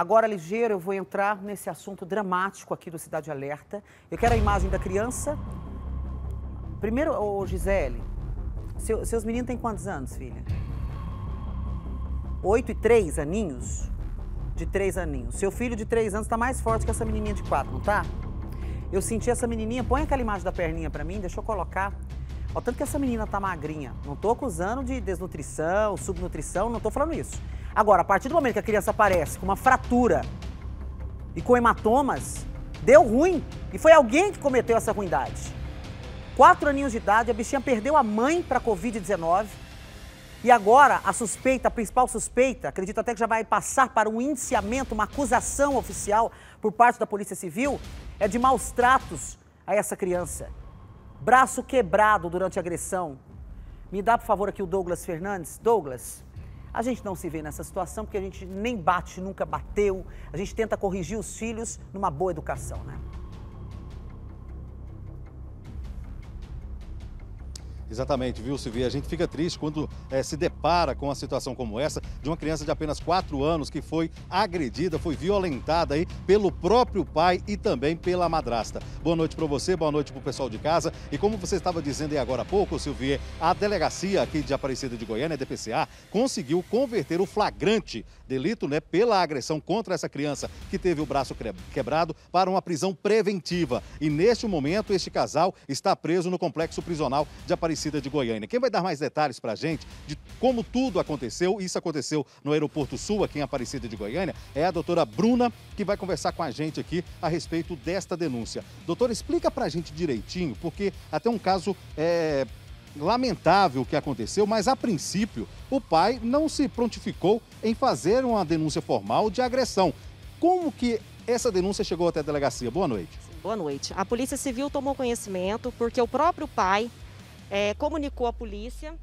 Agora, ligeiro, eu vou entrar nesse assunto dramático aqui do Cidade Alerta. Eu quero a imagem da criança. Primeiro, ô Gisele, seu, seus meninos têm quantos anos, filha? Oito e três aninhos? De três aninhos. Seu filho de três anos está mais forte que essa menininha de quatro, não tá? Eu senti essa menininha, põe aquela imagem da perninha para mim, deixa eu colocar. Ó, tanto que essa menina tá magrinha. Não tô acusando de desnutrição, subnutrição, não tô falando isso. Agora, a partir do momento que a criança aparece com uma fratura e com hematomas, deu ruim e foi alguém que cometeu essa ruindade. Quatro aninhos de idade, a bichinha perdeu a mãe para a Covid-19 e agora a suspeita, a principal suspeita, acredito até que já vai passar para um indiciamento, uma acusação oficial por parte da Polícia Civil, é de maus tratos a essa criança. Braço quebrado durante a agressão. Me dá, por favor, aqui o Douglas Fernandes. Douglas, a gente não se vê nessa situação porque a gente nem bate, nunca bateu. A gente tenta corrigir os filhos numa boa educação, né? Exatamente, viu, Silvia? A gente fica triste quando é, se depara com uma situação como essa de uma criança de apenas 4 anos que foi agredida, foi violentada aí pelo próprio pai e também pela madrasta. Boa noite para você, boa noite para o pessoal de casa. E como você estava dizendo aí agora há pouco, Silvia, a delegacia aqui de Aparecida de Goiânia, a DPCA, conseguiu converter o flagrante delito né, pela agressão contra essa criança que teve o braço quebrado para uma prisão preventiva. E neste momento, este casal está preso no complexo prisional de Aparecida Aparecida de Goiânia. Quem vai dar mais detalhes para a gente de como tudo aconteceu, isso aconteceu no Aeroporto Sul, aqui em Aparecida de Goiânia, é a doutora Bruna, que vai conversar com a gente aqui a respeito desta denúncia. Doutora, explica para a gente direitinho, porque até um caso é, lamentável que aconteceu, mas a princípio o pai não se prontificou em fazer uma denúncia formal de agressão. Como que essa denúncia chegou até a delegacia? Boa noite. Boa noite. A Polícia Civil tomou conhecimento porque o próprio pai é, comunicou à polícia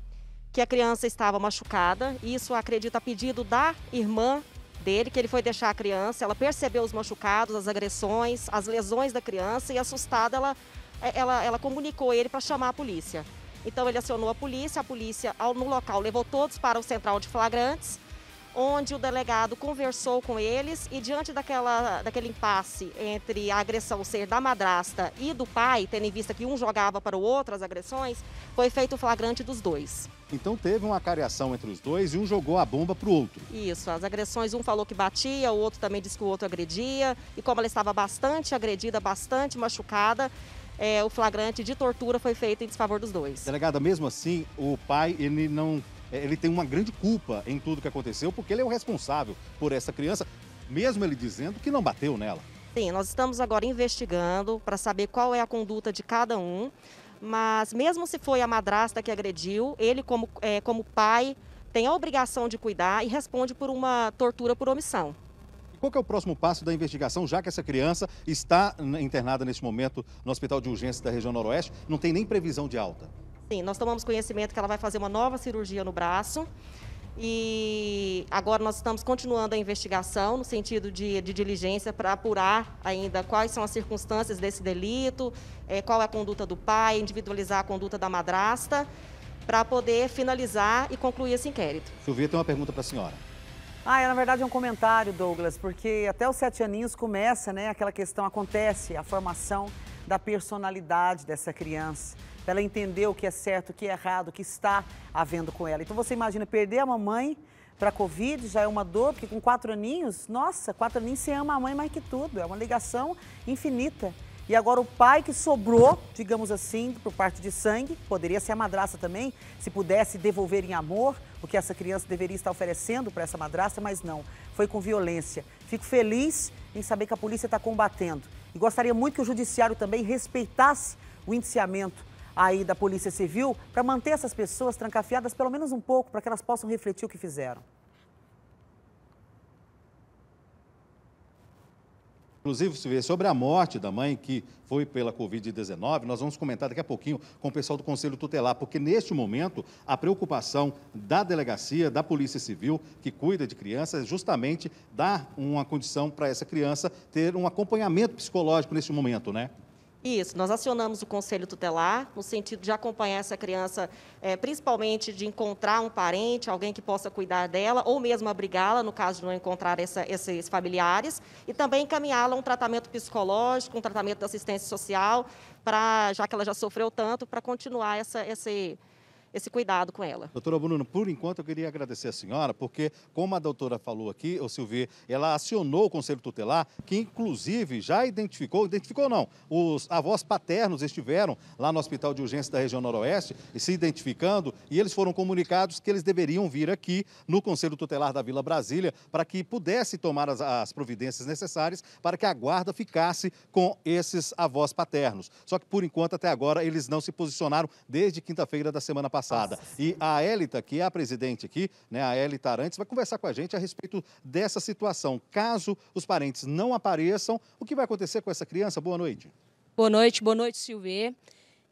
que a criança estava machucada. Isso acredita a pedido da irmã dele, que ele foi deixar a criança. Ela percebeu os machucados, as agressões, as lesões da criança e assustada ela, é, ela, ela comunicou ele para chamar a polícia. Então ele acionou a polícia, a polícia no local levou todos para o central de flagrantes onde o delegado conversou com eles e diante daquela, daquele impasse entre a agressão ser da madrasta e do pai, tendo em vista que um jogava para o outro as agressões, foi feito o flagrante dos dois. Então teve uma careação entre os dois e um jogou a bomba para o outro. Isso, as agressões, um falou que batia, o outro também disse que o outro agredia. E como ela estava bastante agredida, bastante machucada, é, o flagrante de tortura foi feito em desfavor dos dois. Delegada, mesmo assim, o pai ele não é, ele tem uma grande culpa em tudo que aconteceu, porque ele é o responsável por essa criança, mesmo ele dizendo que não bateu nela. Sim, nós estamos agora investigando para saber qual é a conduta de cada um, mas mesmo se foi a madrasta que agrediu, ele como, é, como pai tem a obrigação de cuidar e responde por uma tortura por omissão. Qual é o próximo passo da investigação, já que essa criança está internada neste momento no Hospital de Urgência da região Noroeste, não tem nem previsão de alta? Sim, nós tomamos conhecimento que ela vai fazer uma nova cirurgia no braço. E agora nós estamos continuando a investigação no sentido de, de diligência para apurar ainda quais são as circunstâncias desse delito, é, qual é a conduta do pai, individualizar a conduta da madrasta, para poder finalizar e concluir esse inquérito. Silvia, tem uma pergunta para a senhora. Ah, é, na verdade é um comentário, Douglas, porque até os sete aninhos começa, né, aquela questão, acontece a formação da personalidade dessa criança. Ela entendeu o que é certo, o que é errado, o que está havendo com ela. Então você imagina perder a mamãe para Covid já é uma dor, porque com quatro aninhos, nossa, quatro aninhos você ama a mãe mais que tudo. É uma ligação infinita. E agora o pai que sobrou, digamos assim, por parte de sangue, poderia ser a madraça também, se pudesse devolver em amor o que essa criança deveria estar oferecendo para essa madraça, mas não. Foi com violência. Fico feliz em saber que a polícia está combatendo. E gostaria muito que o judiciário também respeitasse o indiciamento aí da Polícia Civil para manter essas pessoas trancafiadas pelo menos um pouco, para que elas possam refletir o que fizeram. Inclusive, sobre a morte da mãe, que foi pela Covid-19, nós vamos comentar daqui a pouquinho com o pessoal do Conselho Tutelar, porque neste momento a preocupação da delegacia, da Polícia Civil, que cuida de crianças, é justamente dar uma condição para essa criança ter um acompanhamento psicológico neste momento, né? Isso, nós acionamos o conselho tutelar no sentido de acompanhar essa criança, é, principalmente de encontrar um parente, alguém que possa cuidar dela, ou mesmo abrigá-la, no caso de não encontrar essa, esses familiares, e também encaminhá-la a um tratamento psicológico, um tratamento de assistência social, para já que ela já sofreu tanto, para continuar essa, esse, esse cuidado com ela. Doutora Bruno, por enquanto eu queria agradecer a senhora, porque como a doutora falou aqui, o Silvio, ela acionou o Conselho Tutelar, que inclusive já identificou, identificou não, os avós paternos estiveram lá no Hospital de Urgência da Região Noroeste, se identificando, e eles foram comunicados que eles deveriam vir aqui no Conselho Tutelar da Vila Brasília para que pudesse tomar as, as providências necessárias para que a guarda ficasse com esses avós paternos. Só que por enquanto, até agora, eles não se posicionaram desde quinta-feira da semana passada passada. E a Elita, que é a presidente aqui, né, a Elita Arantes, vai conversar com a gente a respeito dessa situação. Caso os parentes não apareçam, o que vai acontecer com essa criança? Boa noite. Boa noite, boa noite, Silvier.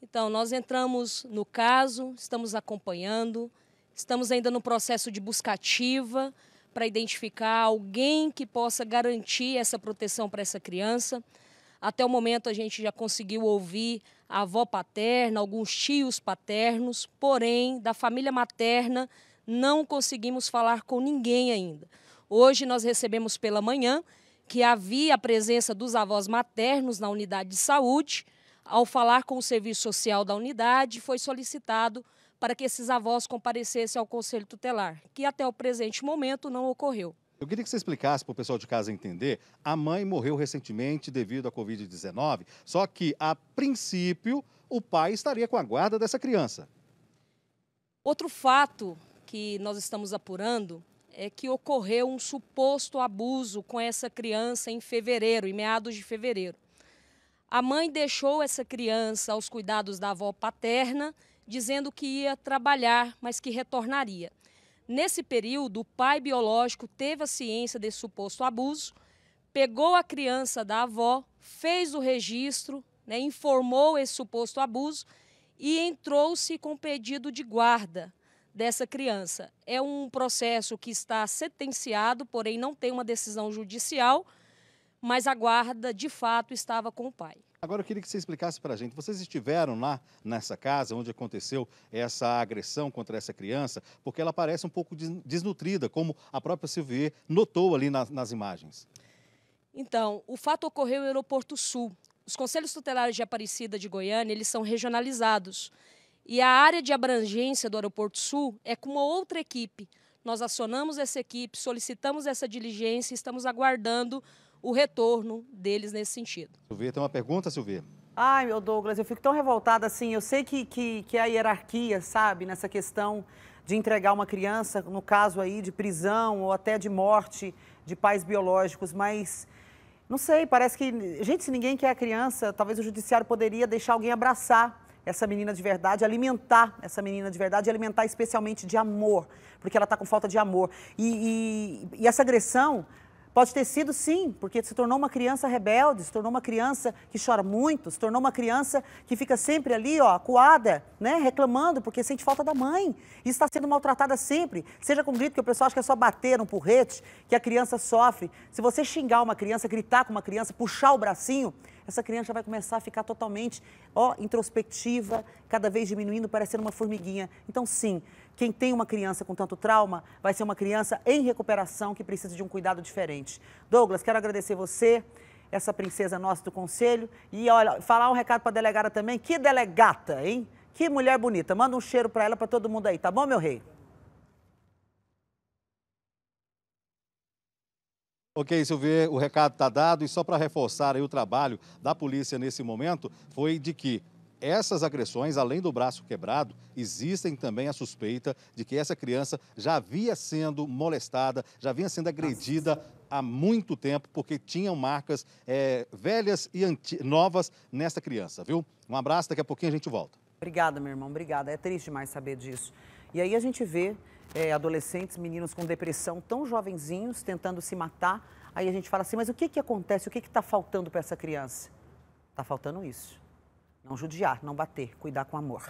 Então, nós entramos no caso, estamos acompanhando, estamos ainda no processo de buscativa para identificar alguém que possa garantir essa proteção para essa criança. Até o momento a gente já conseguiu ouvir a avó paterna, alguns tios paternos, porém, da família materna não conseguimos falar com ninguém ainda. Hoje nós recebemos pela manhã que havia a presença dos avós maternos na unidade de saúde. Ao falar com o serviço social da unidade, foi solicitado para que esses avós comparecessem ao conselho tutelar, que até o presente momento não ocorreu. Eu queria que você explicasse para o pessoal de casa entender. A mãe morreu recentemente devido à Covid-19, só que, a princípio, o pai estaria com a guarda dessa criança. Outro fato que nós estamos apurando é que ocorreu um suposto abuso com essa criança em fevereiro, em meados de fevereiro. A mãe deixou essa criança aos cuidados da avó paterna, dizendo que ia trabalhar, mas que retornaria. Nesse período, o pai biológico teve a ciência desse suposto abuso, pegou a criança da avó, fez o registro, né, informou esse suposto abuso e entrou-se com pedido de guarda dessa criança. É um processo que está sentenciado, porém não tem uma decisão judicial mas a guarda de fato estava com o pai. Agora eu queria que você explicasse para a gente. Vocês estiveram lá nessa casa onde aconteceu essa agressão contra essa criança, porque ela parece um pouco desnutrida, como a própria Silvier notou ali nas, nas imagens. Então, o fato ocorreu no Aeroporto Sul. Os conselhos tutelares de Aparecida de Goiânia eles são regionalizados. E a área de abrangência do Aeroporto Sul é com uma outra equipe. Nós acionamos essa equipe, solicitamos essa diligência e estamos aguardando o retorno deles nesse sentido. Silvia, tem uma pergunta, Silvia? Ai, meu Douglas, eu fico tão revoltada assim. Eu sei que, que, que é a hierarquia, sabe, nessa questão de entregar uma criança, no caso aí de prisão ou até de morte de pais biológicos, mas não sei, parece que. Gente, se ninguém quer a criança, talvez o judiciário poderia deixar alguém abraçar essa menina de verdade, alimentar essa menina de verdade, alimentar especialmente de amor, porque ela está com falta de amor. E, e, e essa agressão Pode ter sido sim, porque se tornou uma criança rebelde, se tornou uma criança que chora muito, se tornou uma criança que fica sempre ali, ó, acuada, né, reclamando porque sente falta da mãe. E está sendo maltratada sempre, seja com grito, que o pessoal acha que é só bater um porrete, que a criança sofre. Se você xingar uma criança, gritar com uma criança, puxar o bracinho, essa criança vai começar a ficar totalmente, ó, introspectiva, cada vez diminuindo, parecendo uma formiguinha. Então, sim, quem tem uma criança com tanto trauma vai ser uma criança em recuperação que precisa de um cuidado diferente. Douglas, quero agradecer você, essa princesa nossa do conselho. E olha, falar um recado para a delegada também. Que delegata, hein? Que mulher bonita. Manda um cheiro para ela, para todo mundo aí, tá bom, meu rei? Ok, Silvio, o recado está dado e só para reforçar aí o trabalho da polícia nesse momento foi de que essas agressões, além do braço quebrado, existem também a suspeita de que essa criança já havia sendo molestada, já havia sendo agredida há muito tempo, porque tinham marcas é, velhas e novas nessa criança, viu? Um abraço, daqui a pouquinho a gente volta. Obrigada, meu irmão, obrigada. É triste mais saber disso. E aí a gente vê é, adolescentes, meninos com depressão tão jovenzinhos tentando se matar. Aí a gente fala assim, mas o que, que acontece? O que está faltando para essa criança? Está faltando isso. Não judiar, não bater, cuidar com amor.